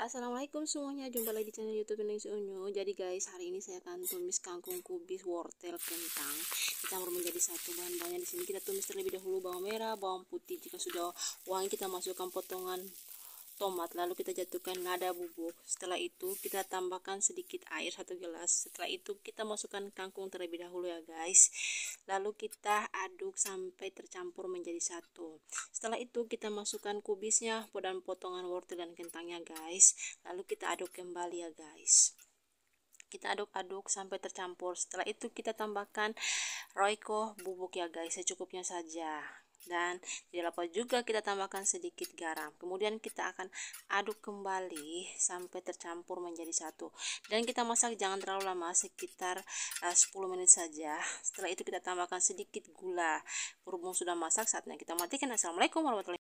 Assalamualaikum semuanya, jumpa lagi di channel YouTube Indonesia Unyu. Jadi guys, hari ini saya akan tumis kangkung kubis, wortel, kentang Kita mau menjadi satu bahan-bahannya. Di sini kita tumis terlebih dahulu bawang merah, bawang putih. Jika sudah wangi kita masukkan potongan tomat lalu kita jatuhkan lada bubuk setelah itu kita tambahkan sedikit air satu gelas setelah itu kita masukkan kangkung terlebih dahulu ya guys lalu kita aduk sampai tercampur menjadi satu setelah itu kita masukkan kubisnya dan potongan wortel dan kentangnya guys lalu kita aduk kembali ya guys kita aduk-aduk sampai tercampur setelah itu kita tambahkan roiko bubuk ya guys secukupnya saja dan tidak lupa juga kita tambahkan sedikit garam kemudian kita akan aduk kembali sampai tercampur menjadi satu dan kita masak jangan terlalu lama sekitar eh, uh, 10 menit saja setelah itu kita tambahkan sedikit gula berhubung sudah masak saatnya kita matikan assalamualaikum warahmatullahi